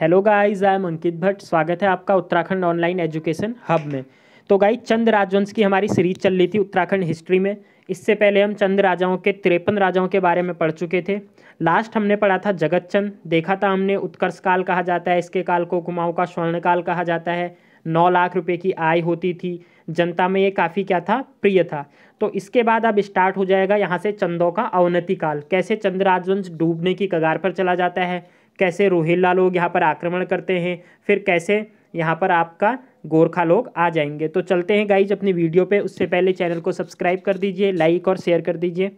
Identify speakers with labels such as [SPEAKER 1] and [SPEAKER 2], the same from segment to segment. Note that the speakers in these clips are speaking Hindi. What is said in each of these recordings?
[SPEAKER 1] hello guys I am Ankit Bhatt स्वागत है आपका उत्तराखंड ऑनलाइन एजुकेशन हब में तो गाइस चंद राजवंश की हमारी सीरीज चल रही थी उत्तराखंड हिस्ट्री में इससे पहले हम चंद राजाओं के तिरपन राजाओं के बारे में पढ़ चुके थे लास्ट हमने पढ़ा था जगत चंद देखा था हमने उत्कर्ष काल कहा जाता है इसके काल को कुमाऊँ का स्वर्ण काल कहा जाता है नौ लाख रुपये की आय होती थी जनता में ये काफ़ी क्या था प्रिय था तो इसके बाद अब स्टार्ट हो जाएगा यहाँ से चंदों का अवनति काल कैसे चंद्र राजवंश डूबने की कगार पर चला जाता है कैसे रोहिल्ला लोग यहाँ पर आक्रमण करते हैं फिर कैसे यहाँ पर आपका गोरखा लोग आ जाएंगे तो चलते हैं गाइज अपनी वीडियो पे उससे पहले चैनल को सब्सक्राइब कर दीजिए लाइक और शेयर कर दीजिए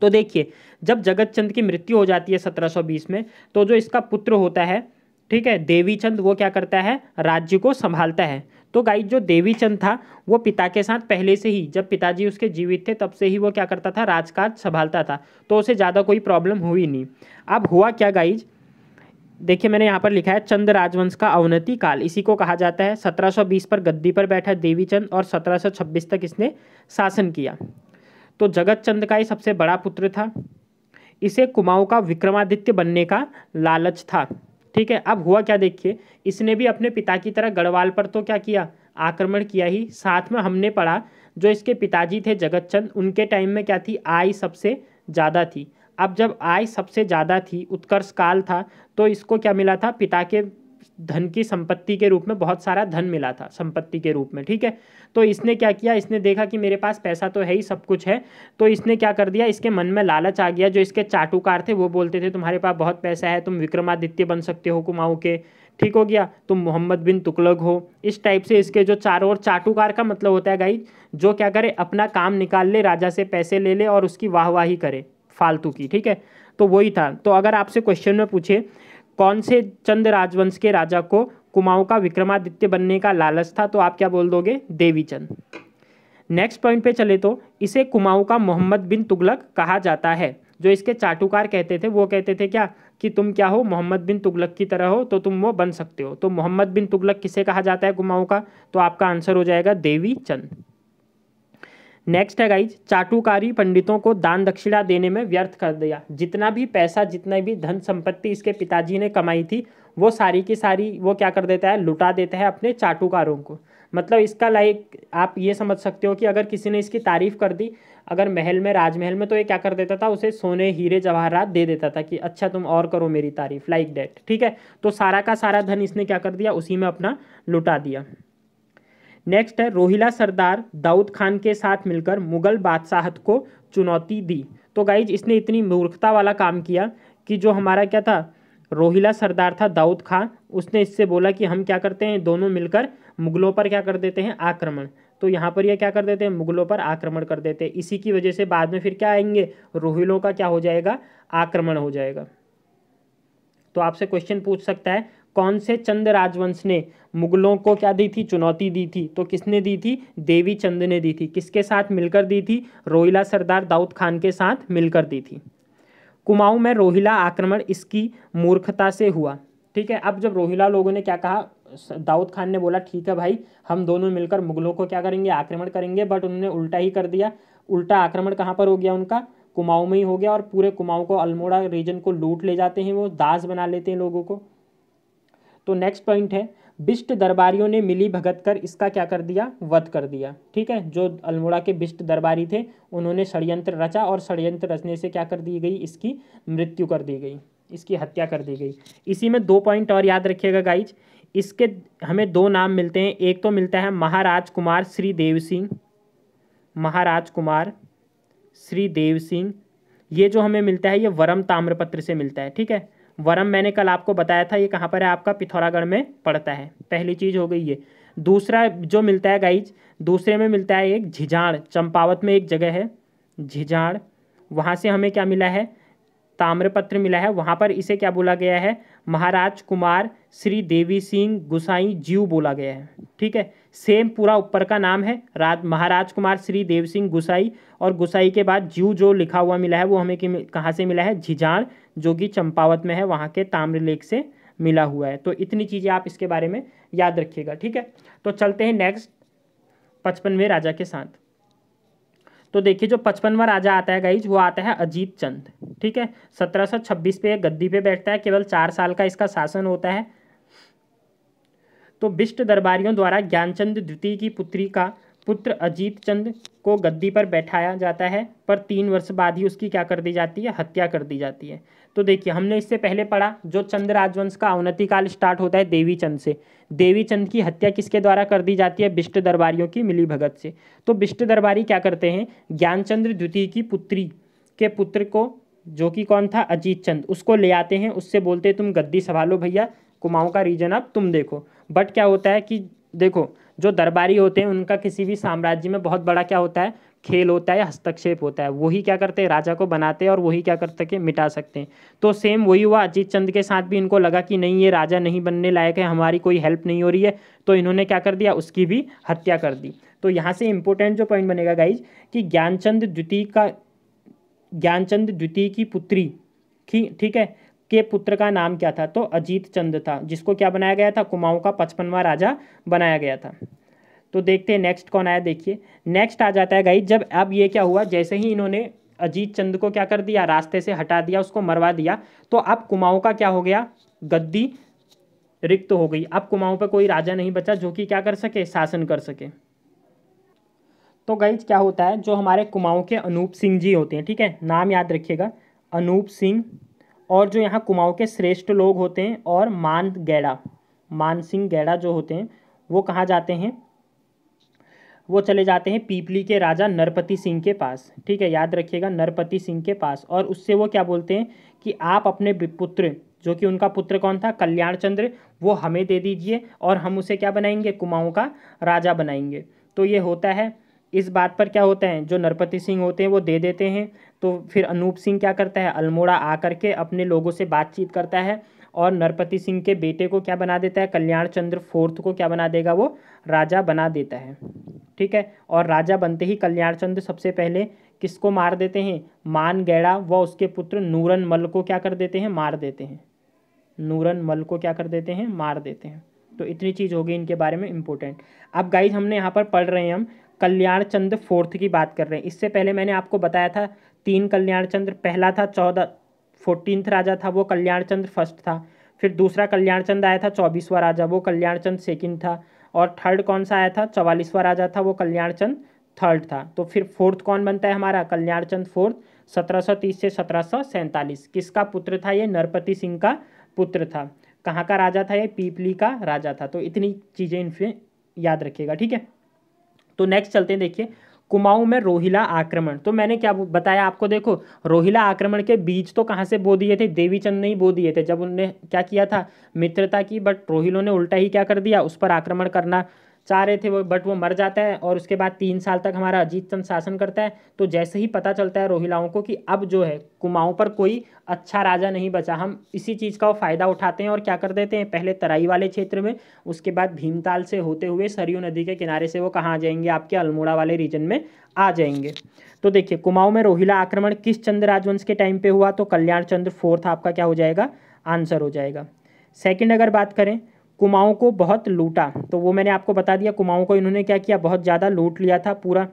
[SPEAKER 1] तो देखिए जब जगत चंद की मृत्यु हो जाती है 1720 में तो जो इसका पुत्र होता है ठीक है देवी चंद वो क्या करता है राज्य को संभालता है तो गाइज जो देवी चंद था वो पिता के साथ पहले से ही जब पिताजी उसके जीवित थे तब से ही वो क्या करता था राजकाज संभालता था तो उसे ज़्यादा कोई प्रॉब्लम हुई नहीं अब हुआ क्या गाइज देखिए मैंने यहाँ पर लिखा है चंद राजवंश का अवनति काल इसी को कहा जाता है 1720 पर गद्दी पर बैठा देवीचंद और 1726 तक इसने शासन किया तो जगत चंद का ही सबसे बड़ा पुत्र था इसे कुमाऊँ का विक्रमादित्य बनने का लालच था ठीक है अब हुआ क्या देखिए इसने भी अपने पिता की तरह गढ़वाल पर तो क्या किया आक्रमण किया ही साथ में हमने पढ़ा जो इसके पिताजी थे जगत चंद उनके टाइम में क्या थी आय सबसे ज़्यादा थी अब जब आय सबसे ज़्यादा थी उत्कर्ष काल था तो इसको क्या मिला था पिता के धन की संपत्ति के रूप में बहुत सारा धन मिला था संपत्ति के रूप में ठीक है तो इसने क्या किया इसने देखा कि मेरे पास पैसा तो है ही सब कुछ है तो इसने क्या कर दिया इसके मन में लालच आ गया जो इसके चाटुकार थे वो बोलते थे तुम्हारे पास बहुत पैसा है तुम विक्रमादित्य बन सकते हो कुमाऊँ के ठीक हो गया तुम मोहम्मद बिन तुकलग हो इस टाइप से इसके जो चारों ओर चाटुकार का मतलब होता है गाई जो क्या करे अपना काम निकाल ले राजा से पैसे ले ले और उसकी वाहवाही करे फालतू की ठीक है तो वही था तो अगर आपसे क्वेश्चन में पूछे कौन से चंद राजवंश के राजा को कुमाऊं का विक्रमादित्य बनने का लालच था तो आप क्या बोल दोगे देवीचंद नेक्स्ट पॉइंट पे चले तो इसे कुमाऊं का मोहम्मद बिन तुगलक कहा जाता है जो इसके चाटुकार कहते थे वो कहते थे क्या कि तुम क्या हो मोहम्मद बिन तुगलक की तरह हो तो तुम वो बन सकते हो तो मोहम्मद बिन तुगलक किसे कहा जाता है कुमाऊं का तो आपका आंसर हो जाएगा देवी चंद नेक्स्ट है गाइज चाटुकारी पंडितों को दान दक्षिणा देने में व्यर्थ कर दिया जितना भी पैसा जितना भी धन संपत्ति इसके पिताजी ने कमाई थी वो सारी की सारी वो क्या कर देता है लुटा देता है अपने चाटुकारों को मतलब इसका लाइक आप ये समझ सकते हो कि अगर किसी ने इसकी तारीफ़ कर दी अगर महल में राजमहल में तो ये क्या कर देता था उसे सोने हीरे जवाहरात दे देता था कि अच्छा तुम और करो मेरी तारीफ़ लाइक डेट ठीक है तो सारा का सारा धन इसने क्या कर दिया उसी में अपना लुटा दिया नेक्स्ट है रोहिला सरदार दाऊद खान के साथ मिलकर मुगल बादशाहत को चुनौती दी तो गाइज इसने इतनी मूर्खता वाला काम किया कि जो हमारा क्या था रोहिला सरदार था दाऊद खान उसने इससे बोला कि हम क्या करते हैं दोनों मिलकर मुगलों पर क्या कर देते हैं आक्रमण तो यहाँ पर ये क्या कर देते हैं मुगलों पर आक्रमण कर देते हैं इसी की वजह से बाद में फिर क्या आएंगे रोहिलों का क्या हो जाएगा आक्रमण हो जाएगा तो आपसे क्वेश्चन पूछ सकता है कौन से चंद राजवंश ने मुगलों को क्या दी थी चुनौती दी थी तो किसने दी थी देवी चंद ने दी थी किसके साथ मिलकर दी थी रोहिला सरदार दाऊद खान के साथ मिलकर दी थी कुमाऊं में रोहिला आक्रमण इसकी मूर्खता से हुआ ठीक है अब जब रोहिला लोगों ने क्या कहा दाऊद खान ने बोला ठीक है भाई हम दोनों मिलकर मुगलों को क्या करेंगे आक्रमण करेंगे बट उन्होंने उल्टा ही कर दिया उल्टा आक्रमण कहाँ पर हो गया उनका कुमाऊं में ही हो गया और पूरे कुमाऊं को अल्मोड़ा रीजन को लूट ले जाते हैं वो दास बना लेते हैं लोगों को तो नेक्स्ट पॉइंट है बिष्ट दरबारियों ने मिली भगत कर इसका क्या कर दिया वध कर दिया ठीक है जो अल्मोड़ा के बिष्ट दरबारी थे उन्होंने षड्यंत्र रचा और षड्यंत्र रचने से क्या कर दी गई इसकी मृत्यु कर दी गई इसकी हत्या कर दी गई इसी में दो पॉइंट और याद रखिएगा गाइज इसके हमें दो नाम मिलते हैं एक तो मिलता है महाराज कुमार श्री देव सिंह महाराज कुमार श्री देव सिंह ये जो हमें मिलता है ये वरम ताम्रपत्र से मिलता है ठीक है वरम मैंने कल आपको बताया था ये कहाँ पर है आपका पिथौरागढ़ में पड़ता है पहली चीज़ हो गई ये दूसरा जो मिलता है गाइज दूसरे में मिलता है एक झिझाड़ चंपावत में एक जगह है झिझाड़ वहाँ से हमें क्या मिला है ताम्रपत्र मिला है वहाँ पर इसे क्या बोला गया है महाराज कुमार श्री देवी सिंह गुसाई जीव बोला गया है ठीक है सेम पूरा ऊपर का नाम है राज महाराज कुमार श्री देव सिंह गुसाई और गुसाई के बाद जीव जो लिखा हुआ मिला है वो हमें कहाँ से मिला है झिझाड़ जो कि चंपावत में है वहाँ के ताम्रलेख से मिला हुआ है तो इतनी चीज़ें आप इसके बारे में याद रखिएगा ठीक है तो चलते हैं नेक्स्ट पचपनवें राजा के साथ तो देखिए जो पचपनवा राजा आता है गाइज वो आता है अजीत चंद ठीक है छब्बीस पे गद्दी पे बैठता है केवल चार साल का इसका शासन होता है तो बिष्ट दरबारियों द्वारा ज्ञानचंद द्वितीय की पुत्री का पुत्र अजीत चंद को गद्दी पर बैठाया जाता है पर तीन वर्ष बाद ही उसकी क्या कर दी जाती है हत्या कर दी जाती है तो देखिए हमने इससे पहले पढ़ा जो चंद्र राजवंश का अवनति काल स्टार्ट होता है देवी चंद से देवी चंद की हत्या किसके द्वारा कर दी जाती है बिष्ट दरबारियों की मिली भगत से तो बिष्ट दरबारी क्या करते हैं ज्ञानचंद्र द्वितीय की पुत्री के पुत्र को जो कि कौन था अजीत चंद उसको ले आते हैं उससे बोलते तुम गद्दी संभालो भैया कुमाऊँ का रीजन अब तुम देखो बट क्या होता है कि देखो जो दरबारी होते हैं उनका किसी भी साम्राज्य में बहुत बड़ा क्या होता है खेल होता है हस्तक्षेप होता है वही क्या करते हैं राजा को बनाते हैं और वही क्या करते कि मिटा सकते हैं तो सेम वही हुआ अजीत चंद के साथ भी इनको लगा कि नहीं ये राजा नहीं बनने लायक है हमारी कोई हेल्प नहीं हो रही है तो इन्होंने क्या कर दिया उसकी भी हत्या कर दी तो यहाँ से इम्पोर्टेंट जो पॉइंट बनेगा गाइज कि ज्ञानचंद द्वितीय का ज्ञानचंद द्वितीय की पुत्री ठीक है के पुत्र का नाम क्या था तो अजीत चंद था जिसको क्या बनाया गया था कुमाऊँ का पचपनवा राजा बनाया गया था तो देखते हैं नेक्स्ट कौन आया देखिए नेक्स्ट आ जाता है गाइज जब अब ये क्या हुआ जैसे ही इन्होंने अजीत चंद को क्या कर दिया रास्ते से हटा दिया उसको मरवा दिया तो अब कुमाऊं का क्या हो गया गद्दी रिक्त हो गई अब कुमाऊं पर कोई राजा नहीं बचा जो कि क्या कर सके शासन कर सके तो गाइज क्या होता है जो हमारे कुमाऊं के अनूप सिंह जी होते हैं ठीक है नाम याद रखिएगा अनूप सिंह और जो यहाँ कुमाऊं के श्रेष्ठ लोग होते हैं और मान गैड़ा मान सिंह गैड़ा जो होते हैं वो कहाँ जाते हैं वो चले जाते हैं पीपली के राजा नरपति सिंह के पास ठीक है याद रखिएगा नरपति सिंह के पास और उससे वो क्या बोलते हैं कि आप अपने पुत्र जो कि उनका पुत्र कौन था कल्याण चंद्र वो हमें दे दीजिए और हम उसे क्या बनाएंगे कुमाऊँ का राजा बनाएंगे तो ये होता है इस बात पर क्या होता है जो नरपति सिंह होते हैं वो दे देते हैं तो फिर अनूप सिंह क्या करता है अल्मोड़ा आ करके अपने लोगों से बातचीत करता है और नरपति सिंह के बेटे को क्या बना देता है कल्याण चंद्र फोर्थ को क्या बना देगा वो राजा बना देता है ठीक है और राजा बनते ही कल्याणचंद सबसे पहले किसको मार देते हैं मान गैडा व उसके पुत्र नूरन मल को क्या कर देते हैं मार देते हैं नूरन मल को क्या कर देते हैं मार देते हैं तो इतनी चीज़ होगी इनके बारे में इम्पोर्टेंट अब गाइज हमने यहाँ पर पढ़ रहे हैं हम कल्याण चंद्र फोर्थ की बात कर रहे हैं इससे पहले मैंने आपको बताया था तीन कल्याण चंद्र पहला था चौदह फोर्टीनथ राजा था वो कल्याण चंद्र फर्स्ट था फिर दूसरा कल्याण चंद्र आया था चौबीसवा राजा वो कल्याण चंद्र सेकेंड था और थर्ड कौन सा आया था चवालीसवा राजा था वो कल्याणचंद थर्ड था तो फिर फोर्थ कौन बनता है हमारा कल्याण चंद फोर्थ 1730 से सत्रह किसका पुत्र था ये नरपति सिंह का पुत्र था कहाँ का राजा था ये पीपली का राजा था तो इतनी चीज़ें इनसे याद रखिएगा ठीक है तो नेक्स्ट चलते हैं देखिए कुमाऊं में रोहिला आक्रमण तो मैंने क्या बताया आपको देखो रोहिला आक्रमण के बीच तो कहाँ से बो दिए थे देवीचंद ने ही बो दिए थे जब उनने क्या किया था मित्रता की बट रोहिलों ने उल्टा ही क्या कर दिया उस पर आक्रमण करना सारे थे वो बट वो मर जाता है और उसके बाद तीन साल तक हमारा अजीत चंद शासन करता है तो जैसे ही पता चलता है रोहिलाओं को कि अब जो है कुमाऊं पर कोई अच्छा राजा नहीं बचा हम इसी चीज़ का फ़ायदा उठाते हैं और क्या कर देते हैं पहले तराई वाले क्षेत्र में उसके बाद भीमताल से होते हुए सरयू नदी के किनारे से वो कहाँ आ जाएंगे आपके अल्मोड़ा वाले रीजन में आ जाएंगे तो देखिए कुमाऊँ में रोहिला आक्रमण किस चंद्र राजवंश के टाइम पर हुआ तो कल्याण चंद्र फोर्थ आपका क्या हो जाएगा आंसर हो जाएगा सेकेंड अगर बात करें कुमाऊं को बहुत लूटा तो वो मैंने आपको बता दिया कुमाऊं को इन्होंने क्या किया बहुत ज़्यादा लूट लिया था पूरा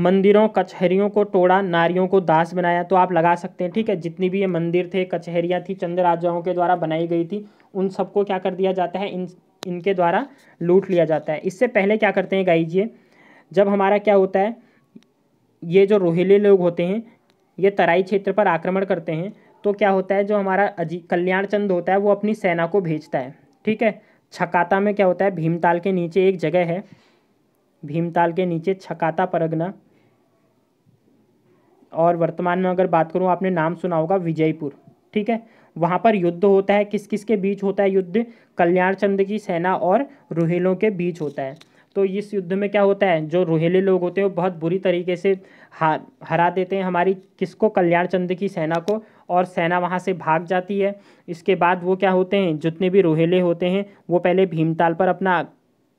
[SPEAKER 1] मंदिरों कचहरियों को तोड़ा नारियों को दास बनाया तो आप लगा सकते हैं ठीक है जितनी भी ये मंदिर थे कचहरियाँ थी चंद्र राजाओं के द्वारा बनाई गई थी उन सबको क्या कर दिया जाता है इन इनके द्वारा लूट लिया जाता है इससे पहले क्या करते हैं गाई जी जब हमारा क्या होता है ये जो रोहिले लोग होते हैं ये तराई क्षेत्र पर आक्रमण करते हैं तो क्या होता है जो हमारा अजी कल्याण चंद होता है वो अपनी सेना को भेजता है ठीक है छकाता में क्या होता है भीमताल के नीचे एक जगह है भीमताल के नीचे छकाता परगना और वर्तमान में अगर बात करूँ आपने नाम सुना होगा विजयपुर ठीक है वहाँ पर युद्ध होता है किस किस के बीच होता है युद्ध कल्याण चंद की सेना और रोहेलों के बीच होता है तो इस युद्ध में क्या होता है जो रोहेले लोग होते हैं वो बहुत बुरी तरीके से हार हरा देते हैं हमारी किसको कल्याण चंद की सेना को और सेना वहाँ से भाग जाती है इसके बाद वो क्या होते हैं जितने भी रोहेले होते हैं वो पहले भीमताल पर अपना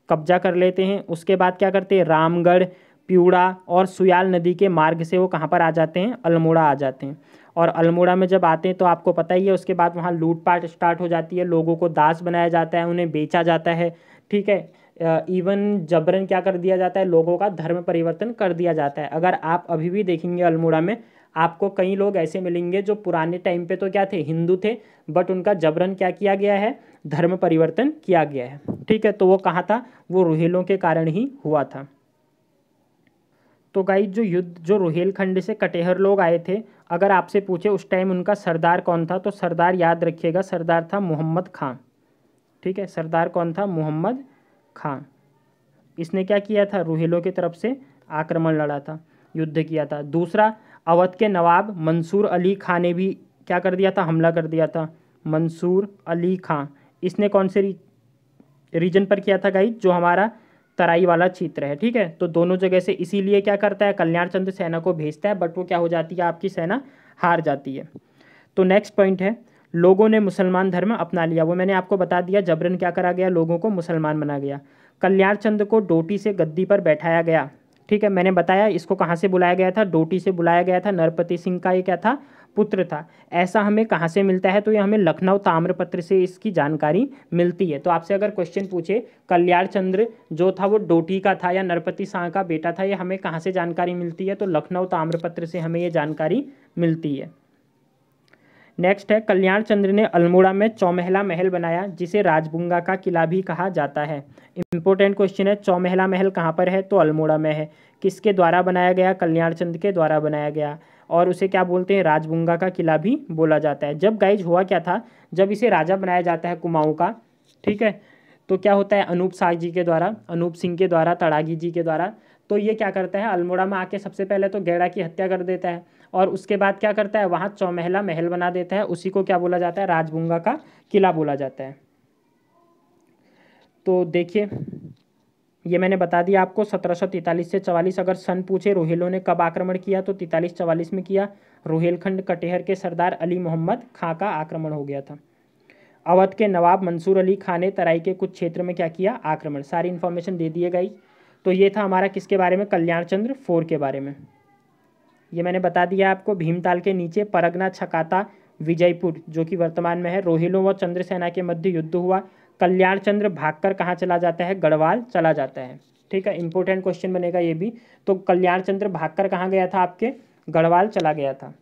[SPEAKER 1] कब्जा कर लेते हैं उसके बाद क्या करते हैं रामगढ़ प्यूड़ा और सुयाल नदी के मार्ग से वो कहाँ पर आ जाते हैं अल्मोड़ा आ जाते हैं और अल्मोड़ा में जब आते हैं तो आपको पता ही है उसके बाद वहाँ लूटपाट स्टार्ट हो जाती है लोगों को दास बनाया जाता है उन्हें बेचा जाता है ठीक है इवन जबरन क्या कर दिया जाता है लोगों का धर्म परिवर्तन कर दिया जाता है अगर आप अभी भी देखेंगे अल्मोड़ा में आपको कई लोग ऐसे मिलेंगे जो पुराने टाइम पे तो क्या थे हिंदू थे बट उनका जबरन क्या किया गया है धर्म परिवर्तन किया गया है ठीक है तो वो कहाँ था वो रोहेलों के कारण ही हुआ था तो गाई जो युद्ध जो रोहेलखंड से कटेहर लोग आए थे अगर आपसे पूछे उस टाइम उनका सरदार कौन था तो सरदार याद रखिएगा सरदार था मोहम्मद खां ठीक है सरदार कौन था मोहम्मद खां इसने क्या किया था रोहेलों की तरफ से आक्रमण लड़ा था युद्ध किया था दूसरा अवध के नवाब मंसूर अली खां ने भी क्या कर दिया था हमला कर दिया था मंसूर अली खां इसने कौन से री, रीजन पर किया था गाइज जो हमारा तराई वाला क्षेत्र है ठीक है तो दोनों जगह से इसीलिए क्या करता है कल्याण चंद्र सेना को भेजता है बट वो क्या हो जाती है आपकी सेना हार जाती है तो नेक्स्ट पॉइंट है लोगों ने मुसलमान धर्म अपना लिया वो मैंने आपको बता दिया जबरन क्या करा गया लोगों को मुसलमान बना गया कल्याण चंद्र को डोटी से गद्दी पर बैठाया गया ठीक है मैंने बताया इसको कहाँ से बुलाया गया था डोटी से बुलाया गया था नरपति सिंह का ये क्या था पुत्र था ऐसा हमें कहाँ से मिलता है तो ये हमें लखनऊ ताम्रपत्र से इसकी जानकारी मिलती है तो आपसे अगर क्वेश्चन पूछे कल्याण चंद्र जो था वो डोटी का था या नरपति शाह का बेटा था ये हमें कहाँ से जानकारी मिलती है तो लखनऊ ताम्रपत्र से हमें ये जानकारी मिलती है नेक्स्ट है कल्याण चंद्र ने अल्मोड़ा में चौमहला महल बनाया जिसे राजबुंगा का किला भी कहा जाता है इंपॉर्टेंट क्वेश्चन है चौमहला महल कहाँ पर है तो अल्मोड़ा में है किसके द्वारा बनाया गया कल्याण चंद के द्वारा बनाया गया और उसे क्या बोलते हैं राजबुंगा का किला भी बोला जाता है जब गाइज हुआ क्या था जब इसे राजा बनाया जाता है कुमाऊँ का ठीक है तो क्या होता है अनूप साग जी के द्वारा अनूप सिंह के द्वारा तड़ागी जी के द्वारा तो ये क्या करता है अल्मोड़ा में आके सबसे पहले तो गैड़ा की हत्या कर देता है और उसके बाद क्या करता है वहाँ चौमहला महल बना देता है उसी को क्या बोला जाता है राजबुंगा का किला बोला जाता है तो देखिए ये मैंने बता दिया आपको सत्रह से चवालीस अगर सन पूछे रोहेलो ने कब आक्रमण किया तो तैतालीस चवालीस में किया रोहेलखंड कटेहर के सरदार अली मोहम्मद खां का आक्रमण हो गया था अवध के नवाब मंसूर अली खां ने तराई के कुछ क्षेत्र में क्या किया आक्रमण सारी इन्फॉर्मेशन दे दिए गई तो ये था हमारा किसके बारे में कल्याण चंद्र फोर के बारे में ये मैंने बता दिया आपको भीमताल के नीचे परगना छकाता विजयपुर जो कि वर्तमान में है रोहिलों व चंद्रसेना के मध्य युद्ध हुआ कल्याण चंद्र भागकर कहाँ चला जाता है गढ़वाल चला जाता है ठीक है इंपॉर्टेंट क्वेश्चन बनेगा ये भी तो कल्याण चंद्र कर कहाँ गया था आपके गढ़वाल चला गया था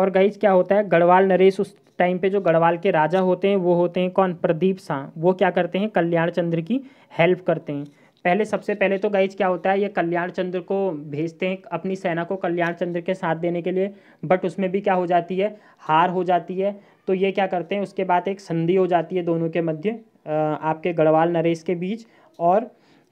[SPEAKER 1] और गई क्या होता है गढ़वाल नरेश उस टाइम पे जो गढ़वाल के राजा होते हैं वो होते हैं कौन प्रदीप शाह वो क्या करते हैं कल्याण चंद्र की हेल्प करते हैं पहले सबसे पहले तो गाइज क्या होता है ये कल्याण चंद्र को भेजते हैं अपनी सेना को कल्याण चंद्र के साथ देने के लिए बट उसमें भी क्या हो जाती है हार हो जाती है तो ये क्या करते हैं उसके बाद एक संधि हो जाती है दोनों के मध्य आपके गढ़वाल नरेश के बीच और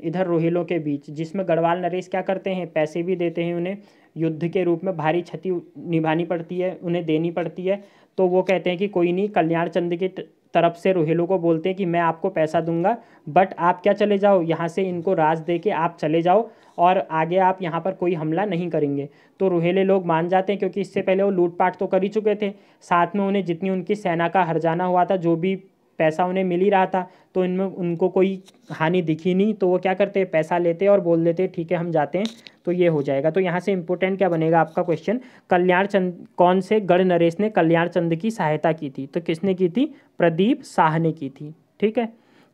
[SPEAKER 1] इधर रोहिलों के बीच जिसमें गढ़वाल नरेश क्या करते हैं पैसे भी देते हैं उन्हें युद्ध के रूप में भारी क्षति निभानी पड़ती है उन्हें देनी पड़ती है तो वो कहते हैं कि कोई नहीं कल्याण चंद्र की तरफ से रोहेलो को बोलते हैं कि मैं आपको पैसा दूंगा बट आप क्या चले जाओ यहाँ से इनको राज दे के आप चले जाओ और आगे आप यहाँ पर कोई हमला नहीं करेंगे तो रोहेले लोग मान जाते हैं क्योंकि इससे पहले वो लूटपाट तो कर ही चुके थे साथ में उन्हें जितनी उनकी सेना का हरजाना हुआ था जो भी पैसा उन्हें मिल ही रहा था तो इनमें उनको कोई हानि दिखी नहीं तो वो क्या करते पैसा लेते और बोल देते ठीक है हम जाते हैं तो ये हो जाएगा तो यहाँ से इंपॉर्टेंट क्या बनेगा आपका क्वेश्चन कल्याण चंद कौन से गढ़ नरेश ने कल्याण चंद की सहायता की थी तो किसने की थी प्रदीप शाह ने की थी ठीक है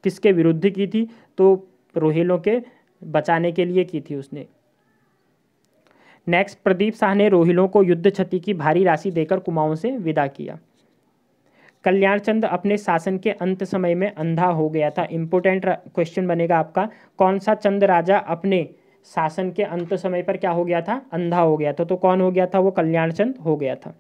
[SPEAKER 1] किसके विरुद्ध की थी तो रोहिलों के बचाने के लिए की थी उसने नेक्स्ट प्रदीप शाह ने रोहिलों को युद्ध क्षति की भारी राशि देकर कुमाऊं से विदा किया कल्याणचंद अपने शासन के अंत समय में अंधा हो गया था इंपोर्टेंट क्वेश्चन बनेगा आपका कौन सा चंद राजा अपने शासन के अंत समय पर क्या हो गया था अंधा हो गया था तो कौन हो गया था वो कल्याण चंद हो गया था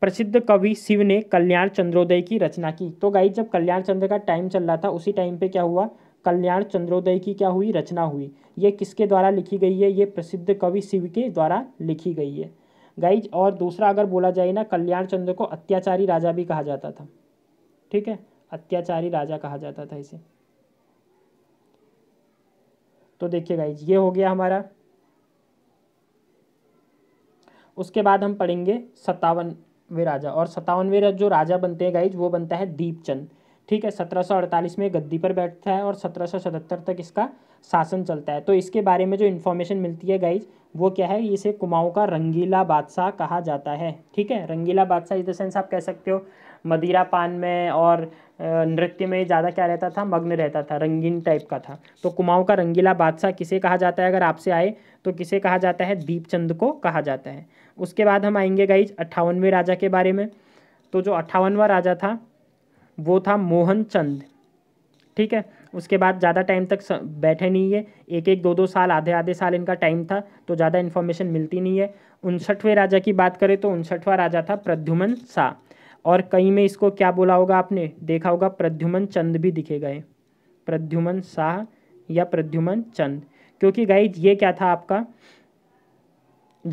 [SPEAKER 1] प्रसिद्ध कवि शिव ने कल्याण चंद्रोदय की रचना की तो गाई जब कल्याण चंद्र का टाइम चल रहा था उसी टाइम पे क्या हुआ कल्याण चंद्रोदय की क्या हुई रचना हुई ये किसके द्वारा लिखी गई है ये प्रसिद्ध कवि शिव के द्वारा लिखी गई है गाइज और दूसरा अगर बोला जाए ना कल्याण चंद्र को अत्याचारी राजा भी कहा जाता था ठीक है अत्याचारी राजा कहा जाता था इसे तो देखिए गाइज ये हो गया हमारा उसके बाद हम पढ़ेंगे सत्तावनवे राजा और सत्तावनवे जो राजा बनते हैं गाइज वो बनता है दीपचंद ठीक है 1748 में गद्दी पर बैठता है और 1777 तक इसका शासन चलता है तो इसके बारे में जो इन्फॉर्मेशन मिलती है गाइज वो क्या है इसे कुमाऊँ का रंगीला बादशाह कहा जाता है ठीक है रंगीला बादशाह इस द सेंस आप कह सकते हो मदिरा पान में और नृत्य में ज़्यादा क्या रहता था मग्न रहता था रंगीन टाइप का था तो कुमाऊँ का रंगीला बादशाह किसे कहा जाता है अगर आपसे आए तो किसे कहा जाता है दीपचंद को कहा जाता है उसके बाद हम आएंगे गाइज अट्ठावनवें राजा के बारे में तो जो अट्ठावनवा राजा था वो था मोहन चंद ठीक है उसके बाद ज़्यादा टाइम तक बैठे नहीं है एक एक दो दो साल आधे आधे साल इनका टाइम था तो ज़्यादा इन्फॉर्मेशन मिलती नहीं है उनसठवें राजा की बात करें तो उनसठवा राजा था प्रद्युमन शाह और कई में इसको क्या बोला होगा आपने देखा होगा प्रद्युमन चंद भी दिखे गए प्रद्युमन शाह या प्रद्युमन चंद क्योंकि गाइज ये क्या था आपका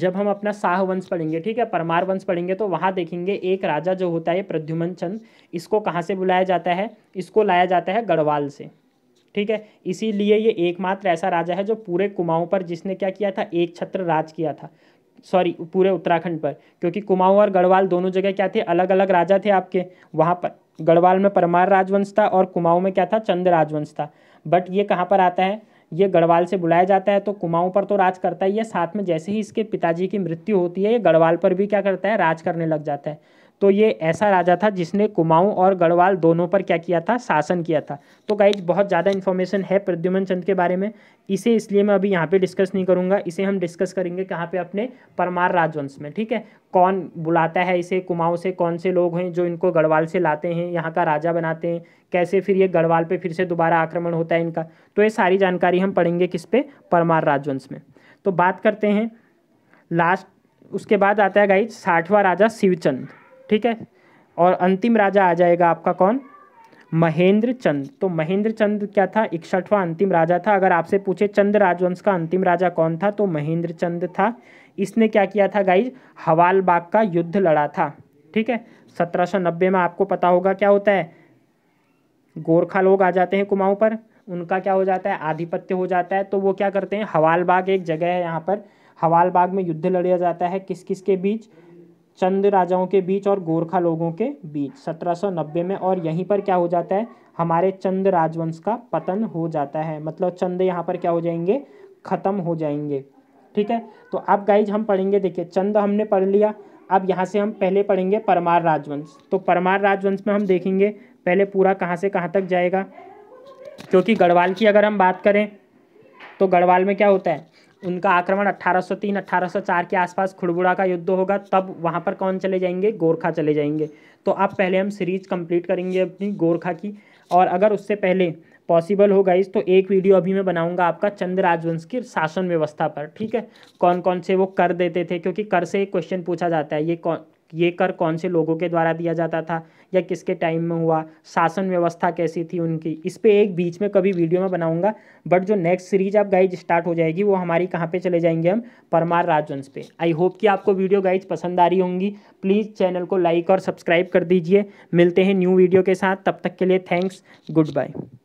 [SPEAKER 1] जब हम अपना शाह वंश पढ़ेंगे ठीक है परमार वंश पढ़ेंगे तो वहाँ देखेंगे एक राजा जो होता है प्रद्युमन चंद इसको कहाँ से बुलाया जाता है इसको लाया जाता है गढ़वाल से ठीक है इसीलिए ये एकमात्र ऐसा राजा है जो पूरे कुमाऊं पर जिसने क्या किया था एक छत्र राज किया था सॉरी पूरे उत्तराखंड पर क्योंकि कुमाऊं और गढ़वाल दोनों जगह क्या थे अलग अलग राजा थे आपके वहाँ पर गढ़वाल में परमार राजवंश था और कुमाऊं में क्या था चंद राजवंश था बट ये कहाँ पर आता है ये गढ़वाल से बुलाया जाता है तो कुमाऊं पर तो राज करता ही है साथ में जैसे ही इसके पिताजी की मृत्यु होती है ये गढ़वाल पर भी क्या करता है राज करने लग जाता है तो ये ऐसा राजा था जिसने कुमाऊं और गढ़वाल दोनों पर क्या किया था शासन किया था तो गाइज बहुत ज़्यादा इन्फॉर्मेशन है प्रद्युमन चंद के बारे में इसे इसलिए मैं अभी यहाँ पे डिस्कस नहीं करूँगा इसे हम डिस्कस करेंगे कहाँ पे अपने परमार राजवंश में ठीक है कौन बुलाता है इसे कुमाऊं से कौन से लोग हैं जो इनको गढ़वाल से लाते हैं यहाँ का राजा बनाते हैं कैसे फिर ये गढ़वाल पर फिर से दोबारा आक्रमण होता है इनका तो ये सारी जानकारी हम पढ़ेंगे किस पे परमार राजवंश में तो बात करते हैं लास्ट उसके बाद आता है गाइज साठवा राजा शिवचंद ठीक है और अंतिम राजा आ जाएगा आपका कौन महेंद्र चंद तो महेंद्र चंद क्या था इकसठवा अंतिम राजा था अगर आपसे पूछे चंद राजवंश का अंतिम राजा कौन था तो महेंद्र चंद था इसने क्या किया था गाइज हवाल बाग का युद्ध लड़ा था ठीक है नब्बे में आपको पता होगा क्या होता है गोरखा लोग आ जाते हैं कुमाऊं पर उनका क्या हो जाता है आधिपत्य हो जाता है तो वो क्या करते हैं हवाल बाग एक जगह है यहाँ पर हवाल बाग में युद्ध लड़ा जाता है किस किस के बीच चंद राजाओं के बीच और गोरखा लोगों के बीच 1790 में और यहीं पर क्या हो जाता है हमारे चंद राजवंश का पतन हो जाता है मतलब चंद यहाँ पर क्या हो जाएंगे ख़त्म हो जाएंगे ठीक है तो अब गाइज हम पढ़ेंगे देखिए चंद हमने पढ़ लिया अब यहाँ से हम पहले पढ़ेंगे परमार राजवंश तो परमार राजवंश में हम देखेंगे पहले पूरा कहाँ से कहाँ तक जाएगा क्योंकि गढ़वाल की अगर हम बात करें तो गढ़वाल में क्या होता है उनका आक्रमण 1803 1804 के आसपास खुड़बुड़ा का युद्ध होगा तब वहाँ पर कौन चले जाएंगे गोरखा चले जाएंगे तो अब पहले हम सीरीज कंप्लीट करेंगे अपनी गोरखा की और अगर उससे पहले पॉसिबल हो गाइज तो एक वीडियो अभी मैं बनाऊंगा आपका चंद्र राजवंश की शासन व्यवस्था पर ठीक है कौन कौन से वो कर देते थे क्योंकि कर से एक क्वेश्चन पूछा जाता है ये कौन ये कर कौन से लोगों के द्वारा दिया जाता था या किसके टाइम में हुआ शासन व्यवस्था कैसी थी उनकी इस पर एक बीच में कभी वीडियो में बनाऊंगा बट जो नेक्स्ट सीरीज आप गाइज स्टार्ट हो जाएगी वो हमारी कहाँ पे चले जाएंगे हम परमार राजवंश पे आई होप कि आपको वीडियो गाइज पसंद आ रही होंगी प्लीज़ चैनल को लाइक और सब्सक्राइब कर दीजिए मिलते हैं न्यू वीडियो के साथ तब तक के लिए थैंक्स गुड बाय